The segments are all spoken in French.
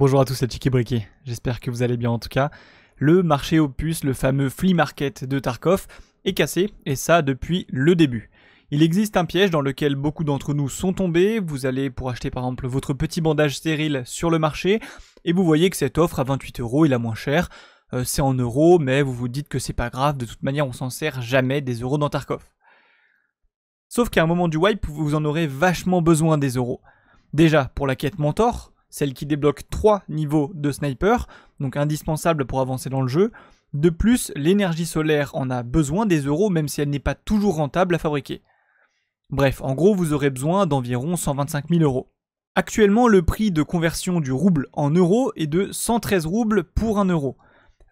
Bonjour à tous, c'est Tiki Briquet, J'espère que vous allez bien en tout cas. Le marché opus, le fameux flea market de Tarkov, est cassé, et ça depuis le début. Il existe un piège dans lequel beaucoup d'entre nous sont tombés. Vous allez pour acheter par exemple votre petit bandage stérile sur le marché, et vous voyez que cette offre à 28 euros est la moins chère. Euh, c'est en euros, mais vous vous dites que c'est pas grave, de toute manière on s'en sert jamais des euros dans Tarkov. Sauf qu'à un moment du wipe, vous en aurez vachement besoin des euros. Déjà pour la quête mentor, celle qui débloque 3 niveaux de sniper, donc indispensable pour avancer dans le jeu. De plus, l'énergie solaire en a besoin des euros même si elle n'est pas toujours rentable à fabriquer. Bref, en gros, vous aurez besoin d'environ 125 000 euros. Actuellement, le prix de conversion du rouble en euros est de 113 roubles pour 1 euro.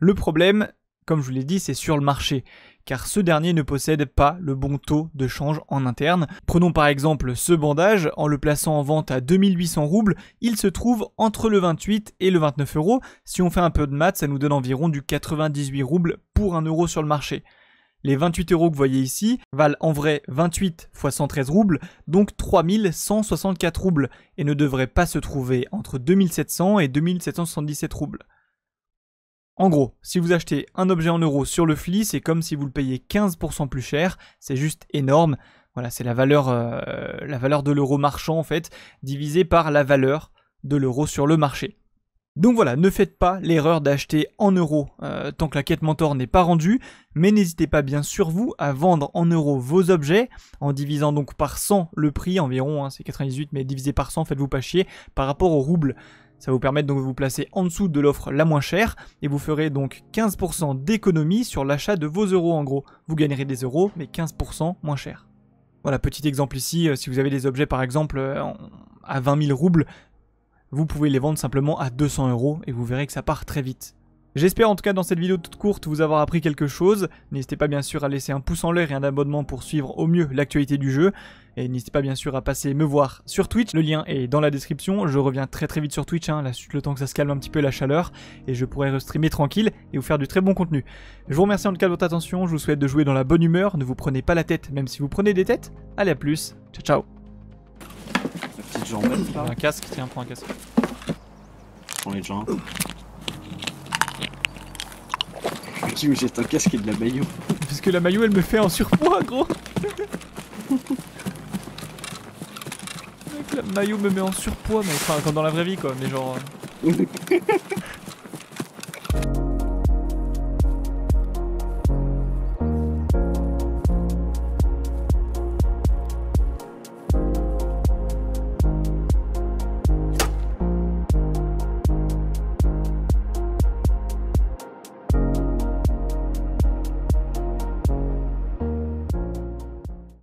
Le problème, comme je vous l'ai dit, c'est sur le marché, car ce dernier ne possède pas le bon taux de change en interne. Prenons par exemple ce bandage, en le plaçant en vente à 2800 roubles, il se trouve entre le 28 et le 29 euros. Si on fait un peu de maths, ça nous donne environ du 98 roubles pour 1 euro sur le marché. Les 28 euros que vous voyez ici valent en vrai 28 x 113 roubles, donc 3164 roubles, et ne devraient pas se trouver entre 2700 et 2777 roubles. En gros, si vous achetez un objet en euros sur le FLI, c'est comme si vous le payez 15% plus cher, c'est juste énorme. Voilà, c'est la valeur, euh, la valeur de l'euro marchand en fait, divisée par la valeur de l'euro sur le marché. Donc voilà, ne faites pas l'erreur d'acheter en euros euh, tant que la quête mentor n'est pas rendue, mais n'hésitez pas bien sûr vous à vendre en euros vos objets, en divisant donc par 100 le prix environ, hein, c'est 98 mais divisé par 100, faites-vous pas chier, par rapport au rouble. Ça vous permet donc de vous placer en dessous de l'offre la moins chère et vous ferez donc 15% d'économie sur l'achat de vos euros en gros. Vous gagnerez des euros mais 15% moins cher. Voilà, petit exemple ici, euh, si vous avez des objets par exemple euh, à 20 000 roubles, vous pouvez les vendre simplement à 200 euros et vous verrez que ça part très vite. J'espère en tout cas dans cette vidéo toute courte vous avoir appris quelque chose. N'hésitez pas bien sûr à laisser un pouce en l'air et un abonnement pour suivre au mieux l'actualité du jeu. Et n'hésitez pas bien sûr à passer me voir sur Twitch, le lien est dans la description, je reviens très très vite sur Twitch, hein, suite le temps que ça se calme un petit peu la chaleur, et je pourrai restreamer tranquille et vous faire du très bon contenu. Je vous remercie en tout cas de votre attention, je vous souhaite de jouer dans la bonne humeur, ne vous prenez pas la tête, même si vous prenez des têtes, allez à plus, ciao ciao La petite jambe Un casque, tiens, prends un casque. Prends les jambes. Qui un casque et de la maillot. Parce que la maillot elle me fait en surpoids gros Maillot me met en surpoids, mais enfin, comme dans la vraie vie, quoi, mais genre. Euh.